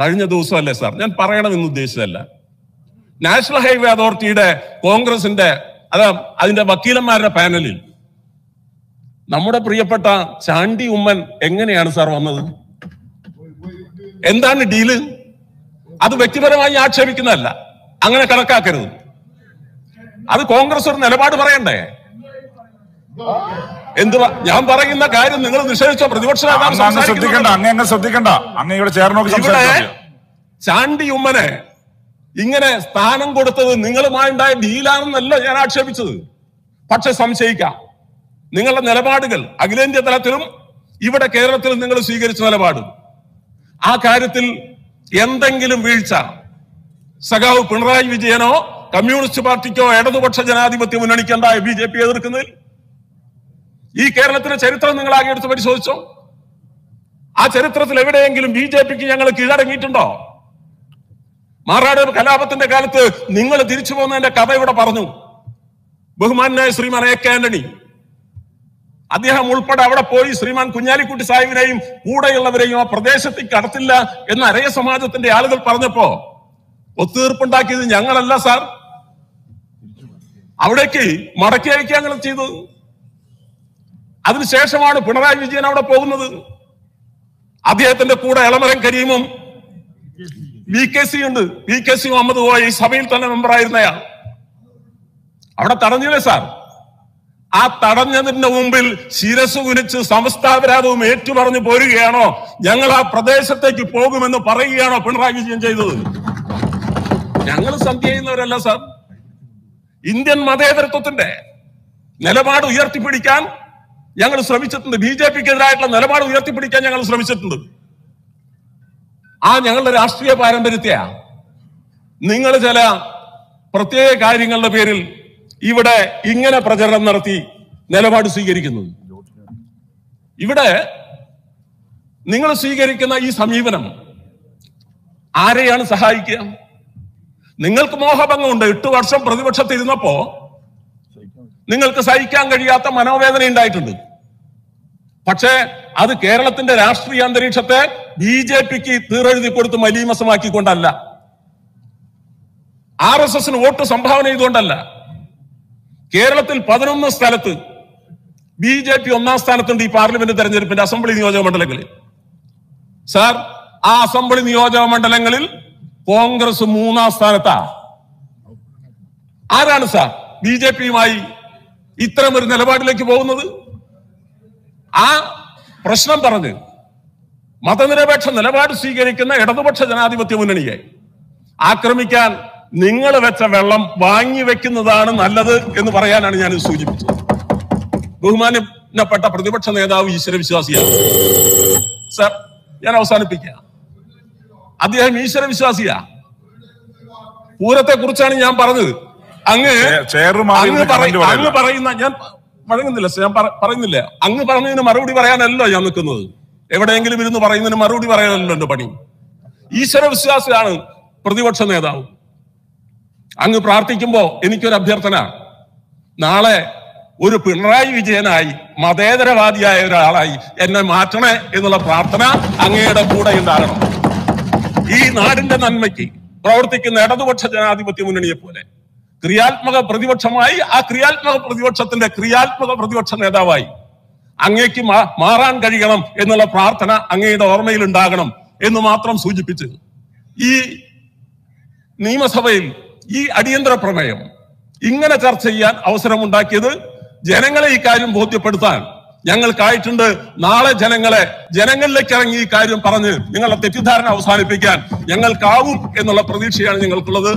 കഴിഞ്ഞ ദിവസമല്ലേ സാർ ഞാൻ പറയണമെന്ന് ഉദ്ദേശിച്ചതല്ല നാഷണൽ ഹൈവേ അതോറിറ്റിയുടെ കോൺഗ്രസിന്റെ അത് അതിന്റെ വക്കീലന്മാരുടെ പാനലിൽ നമ്മുടെ പ്രിയപ്പെട്ട ചാണ്ടി ഉമ്മൻ എങ്ങനെയാണ് സാർ വന്നത് എന്താണ് ഡീല് അത് വ്യക്തിപരമായി ആക്ഷേപിക്കുന്നതല്ല അങ്ങനെ കണക്കാക്കരുത് അത് കോൺഗ്രസ് ഒരു നിലപാട് പറയണ്ടേ എന്തുവാ ഞാൻ പറയുന്ന കാര്യം നിങ്ങൾ നിഷേധിച്ച പ്രതിപക്ഷ നേതാവ് ഇവിടെ ചാണ്ടി ഉമ്മനെ ഇങ്ങനെ സ്ഥാനം കൊടുത്തത് നിങ്ങളുമായുണ്ടായ ഡീലാണെന്നല്ല ഞാൻ ആക്ഷേപിച്ചത് പക്ഷെ സംശയിക്കാം നിങ്ങളുടെ നിലപാടുകൾ അഖിലേന്ത്യാ തലത്തിലും ഇവിടെ കേരളത്തിലും നിങ്ങൾ സ്വീകരിച്ച നിലപാട് ആ കാര്യത്തിൽ എന്തെങ്കിലും വീഴ്ച സഖാവ് പിണറായി വിജയനോ കമ്മ്യൂണിസ്റ്റ് പാർട്ടിക്കോ ഇടതുപക്ഷ ജനാധിപത്യ മുന്നണിക്കുണ്ടായ ബി ജെ പി എതിർക്കുന്നതിൽ ഈ കേരളത്തിന്റെ ചരിത്രം നിങ്ങൾ ആകെ എടുത്ത് പരിശോധിച്ചോ ആ ചരിത്രത്തിൽ എവിടെയെങ്കിലും ബി ജെ പിക്ക് ഞങ്ങൾ കീഴടങ്ങിയിട്ടുണ്ടോ മാറാട് കലാപത്തിന്റെ കാലത്ത് നിങ്ങൾ തിരിച്ചു പോകുന്നതിന്റെ കഥ ഇവിടെ പറഞ്ഞു ബഹുമാനായ ശ്രീമാൻ എ കെ ആന്റണി അദ്ദേഹം ഉൾപ്പെടെ അവിടെ പോയി ശ്രീമാൻ കുഞ്ഞാലിക്കുട്ടി സാഹിബിനെയും കൂടെയുള്ളവരെയും ആ പ്രദേശത്തേക്ക് കടത്തില്ല എന്ന് അരയ സമാജത്തിന്റെ ആളുകൾ പറഞ്ഞപ്പോ ഒത്തുതീർപ്പുണ്ടാക്കിയത് ഞങ്ങളല്ല സാർ അവിടേക്ക് മടക്കി അയക്കുക ഞങ്ങൾ ചെയ്തു അതിനുശേഷമാണ് പിണറായി വിജയൻ അവിടെ പോകുന്നത് അദ്ദേഹത്തിന്റെ കൂടെ എളമരം കരീമും വി കെ സി ഉണ്ട് വി കെ സി മുഹമ്മദ് ഈ സഭയിൽ തന്നെ മെമ്പറായിരുന്നയാൾ അവിടെ തടഞ്ഞില്ലേ സാർ ആ തടഞ്ഞതിന്റെ മുമ്പിൽ ശിരസ് കുനിച്ച് സമസ്താപരാധവും ഏറ്റുപറഞ്ഞു പോരുകയാണോ ഞങ്ങൾ ആ പ്രദേശത്തേക്ക് പോകുമെന്ന് പറയുകയാണോ പിണറായി വിജയൻ ചെയ്തത് ഞങ്ങൾ സന്ധ്യ ചെയ്യുന്നവരല്ല സാർ ഇന്ത്യൻ മതേതരത്വത്തിന്റെ നിലപാട് ഉയർത്തിപ്പിടിക്കാൻ ഞങ്ങൾ ശ്രമിച്ചിട്ടുണ്ട് ബി ജെ പിക്ക് എതിരായിട്ടുള്ള നിലപാട് ഉയർത്തിപ്പിടിക്കാൻ ഞങ്ങൾ ശ്രമിച്ചിട്ടുണ്ട് ആ ഞങ്ങളുടെ രാഷ്ട്രീയ പാരമ്പര്യത്തെയാ നിങ്ങൾ ചില പ്രത്യേക കാര്യങ്ങളുടെ പേരിൽ ഇവിടെ ഇങ്ങനെ പ്രചരണം നടത്തി നിലപാട് സ്വീകരിക്കുന്നത് ഇവിടെ നിങ്ങൾ സ്വീകരിക്കുന്ന ഈ സമീപനം ആരെയാണ് സഹായിക്കുക നിങ്ങൾക്ക് മോഹഭംഗമുണ്ട് എട്ട് വർഷം പ്രതിപക്ഷത്തിരുന്നപ്പോ നിങ്ങൾക്ക് സഹിക്കാൻ കഴിയാത്ത മനോവേദന ഉണ്ടായിട്ടുണ്ട് പക്ഷേ അത് കേരളത്തിന്റെ രാഷ്ട്രീയ അന്തരീക്ഷത്തെ ബി ജെ പിക്ക് തീറെഴുതി കൊടുത്ത് മലീമസമാക്കിക്കൊണ്ടല്ല ആർ എസ് എസിന് വോട്ട് സംഭാവന ചെയ്തുകൊണ്ടല്ല കേരളത്തിൽ പതിനൊന്ന് സ്ഥലത്ത് ബി ജെ പി ഒന്നാം സ്ഥാനത്തുണ്ട് ഈ പാർലമെന്റ് തെരഞ്ഞെടുപ്പിന്റെ അസംബ്ലി നിയോജക മണ്ഡലങ്ങളിൽ സാർ ആ അസംബ്ലി നിയോജക മണ്ഡലങ്ങളിൽ കോൺഗ്രസ് മൂന്നാം സ്ഥാനത്താ ആരാണ് സാർ ബി ജെ പിയുമായി ഇത്തരം ഒരു നിലപാടിലേക്ക് പോകുന്നത് ആ പ്രശ്നം പറഞ്ഞ് മതനിരപേക്ഷ നിലപാട് സ്വീകരിക്കുന്ന ഇടതുപക്ഷ ജനാധിപത്യ മുന്നണിയെ ആക്രമിക്കാൻ നിങ്ങൾ വെച്ച വെള്ളം വാങ്ങി വെക്കുന്നതാണ് നല്ലത് എന്ന് പറയാനാണ് ഞാൻ സൂചിപ്പിച്ചത് ബഹുമാനപ്പെട്ട പ്രതിപക്ഷ നേതാവ് ഈശ്വര വിശ്വാസിയാണ് സർ ഞാൻ അവസാനിപ്പിക്ക അദ്ദേഹം ഈശ്വര വിശ്വാസിയാ പൂരത്തെ കുറിച്ചാണ് ഞാൻ പറഞ്ഞത് അങ്ങ് അങ്ങ് പറയുന്ന ഞാൻ വഴങ്ങുന്നില്ല ഞാൻ പറയുന്നില്ല അങ്ങ് പറഞ്ഞതിന് മറുപടി പറയാനല്ലോ ഞാൻ നിൽക്കുന്നത് എവിടെയെങ്കിലും ഇരുന്ന് പറയുന്നതിന് മറുപടി പറയാനല്ലോ എന്റെ പണി ഈശ്വര വിശ്വാസിയാണ് പ്രതിപക്ഷ നേതാവ് അങ്ങ് പ്രാർത്ഥിക്കുമ്പോ എനിക്കൊരു അഭ്യർത്ഥന നാളെ ഒരു പിണറായി വിജയനായി മതേതരവാദിയായ ഒരാളായി എന്നെ മാറ്റണേ എന്നുള്ള പ്രാർത്ഥന അങ്ങയുടെ കൂടെ ഉണ്ടാകണം ഈ നാടിന്റെ നന്മയ്ക്ക് പ്രവർത്തിക്കുന്ന ഇടതുപക്ഷ ജനാധിപത്യ മുന്നണിയെ പോലെ ക്രിയാത്മക പ്രതിപക്ഷമായി ആ ക്രിയാത്മക പ്രതിപക്ഷത്തിന്റെ ക്രിയാത്മക പ്രതിപക്ഷ നേതാവായി അങ്ങേക്ക് മാറാൻ കഴിയണം എന്നുള്ള പ്രാർത്ഥന അങ്ങയുടെ ഓർമ്മയിൽ ഉണ്ടാകണം എന്ന് മാത്രം സൂചിപ്പിച്ച് ഈ നിയമസഭയിൽ ഈ അടിയന്തര പ്രമേയം ഇങ്ങനെ ചർച്ച ചെയ്യാൻ അവസരമുണ്ടാക്കിയത് ജനങ്ങളെ ഈ കാര്യം ബോധ്യപ്പെടുത്താൻ ഞങ്ങൾക്കായിട്ടുണ്ട് നാളെ ജനങ്ങളെ ജനങ്ങളിലേക്ക് ഇറങ്ങി ഈ കാര്യം പറഞ്ഞ് നിങ്ങളുടെ തെറ്റിദ്ധാരണ അവസാനിപ്പിക്കാൻ ഞങ്ങൾക്കാവും എന്നുള്ള പ്രതീക്ഷയാണ് ഞങ്ങൾക്കുള്ളത്